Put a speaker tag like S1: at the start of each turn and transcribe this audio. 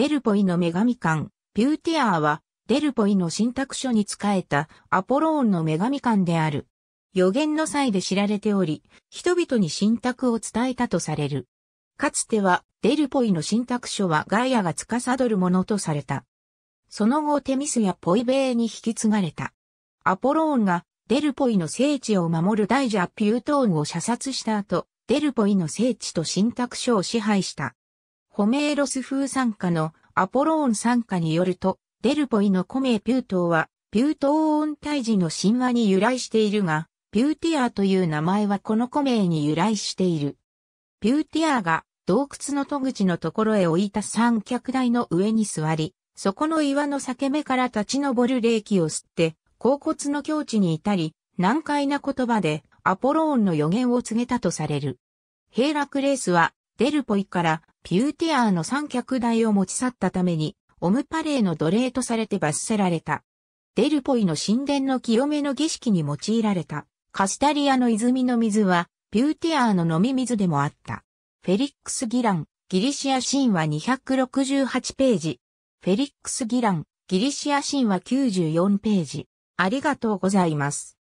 S1: デル
S2: ポイの女神館、ピューティアーは、デルポイの信託書に仕えたアポローンの女神館である。予言の際で知られており、人々に信託を伝えたとされる。かつては、デルポイの信託書はガイアが司るものとされた。その後テミスやポイベーに引き継がれた。アポローンがデルポイの聖地を守る大蛇ピュートーンを射殺した後、デルポイの聖地と信託書を支配した。ホメーロス風参加のアポローン参加によると、デルポイの古名ピュートーは、ピュートーン退治の神話に由来しているが、ピューティアーという名前はこの古名に由来している。ピューティアーが洞窟の戸口のところへ置いた三脚台の上に座り、そこの岩の裂け目から立ち上る霊気を吸って、甲骨の境地に至り、難解な言葉でアポローンの予言を告げたとされる。ヘイラクレースはデルポイからピューティアーの三脚台を持ち去ったために、オムパレーの奴隷とされて罰せられた。デルポイの神殿の清めの儀式に用いられた。カスタリアの泉の水は、ピューティアーの飲み水でもあった。フェリックス・ギラン、ギリシア神話268ページ。フェリックス・ギラン、ギリシア神話94ページ。ありがとう
S1: ございます。